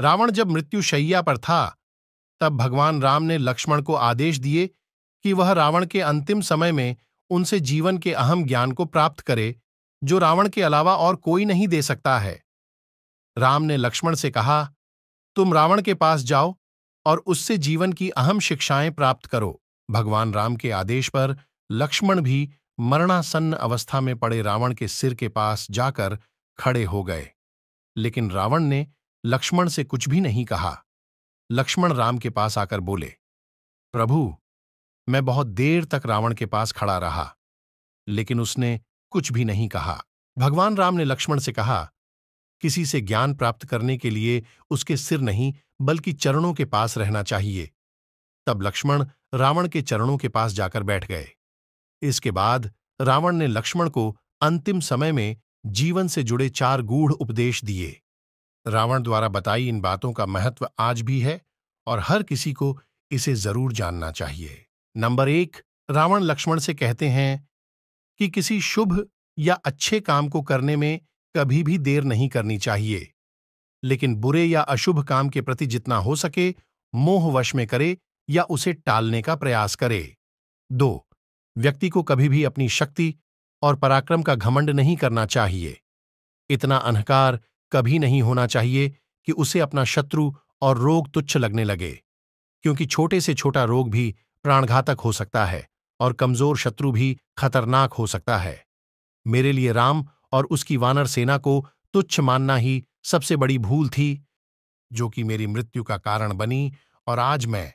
रावण जब मृत्युशैया पर था तब भगवान राम ने लक्ष्मण को आदेश दिए कि वह रावण के अंतिम समय में उनसे जीवन के अहम ज्ञान को प्राप्त करे जो रावण के अलावा और कोई नहीं दे सकता है राम ने लक्ष्मण से कहा तुम रावण के पास जाओ और उससे जीवन की अहम शिक्षाएं प्राप्त करो भगवान राम के आदेश पर लक्ष्मण भी मरणासन्न अवस्था में पड़े रावण के सिर के पास जाकर खड़े हो गए लेकिन रावण ने लक्ष्मण से कुछ भी नहीं कहा लक्ष्मण राम के पास आकर बोले प्रभु मैं बहुत देर तक रावण के पास खड़ा रहा लेकिन उसने कुछ भी नहीं कहा भगवान राम ने लक्ष्मण से कहा किसी से ज्ञान प्राप्त करने के लिए उसके सिर नहीं बल्कि चरणों के पास रहना चाहिए तब लक्ष्मण रावण के चरणों के पास जाकर बैठ गए इसके बाद रावण ने लक्ष्मण को अंतिम समय में जीवन से जुड़े चार गूढ़ उपदेश दिए रावण द्वारा बताई इन बातों का महत्व आज भी है और हर किसी को इसे जरूर जानना चाहिए नंबर एक रावण लक्ष्मण से कहते हैं कि किसी शुभ या अच्छे काम को करने में कभी भी देर नहीं करनी चाहिए लेकिन बुरे या अशुभ काम के प्रति जितना हो सके मोहवश में करे या उसे टालने का प्रयास करे दो व्यक्ति को कभी भी अपनी शक्ति और पराक्रम का घमंड नहीं करना चाहिए इतना अंधकार कभी नहीं होना चाहिए कि उसे अपना शत्रु और रोग तुच्छ लगने लगे क्योंकि छोटे से छोटा रोग भी प्राणघातक हो सकता है और कमजोर शत्रु भी खतरनाक हो सकता है मेरे लिए राम और उसकी वानर सेना को तुच्छ मानना ही सबसे बड़ी भूल थी जो कि मेरी मृत्यु का कारण बनी और आज मैं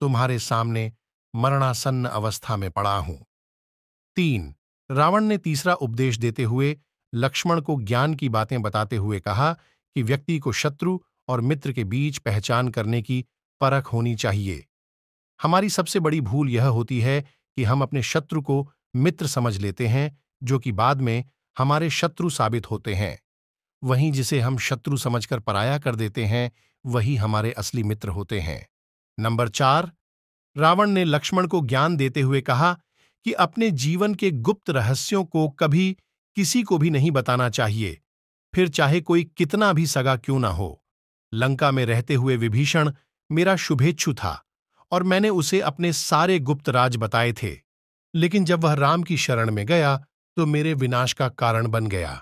तुम्हारे सामने मरणासन्न अवस्था में पड़ा हूं तीन रावण ने तीसरा उपदेश देते हुए लक्ष्मण को ज्ञान की बातें बताते हुए कहा कि व्यक्ति को शत्रु और मित्र के बीच पहचान करने की परख होनी चाहिए हमारी सबसे बड़ी भूल यह होती है कि हम अपने शत्रु को मित्र समझ लेते हैं जो कि बाद में हमारे शत्रु साबित होते हैं वहीं जिसे हम शत्रु समझकर पराया कर देते हैं वही हमारे असली मित्र होते हैं नंबर चार रावण ने लक्ष्मण को ज्ञान देते हुए कहा कि अपने जीवन के गुप्त रहस्यों को कभी किसी को भी नहीं बताना चाहिए फिर चाहे कोई कितना भी सगा क्यों ना हो लंका में रहते हुए विभीषण मेरा शुभेच्छु था और मैंने उसे अपने सारे गुप्त राज बताए थे लेकिन जब वह राम की शरण में गया तो मेरे विनाश का कारण बन गया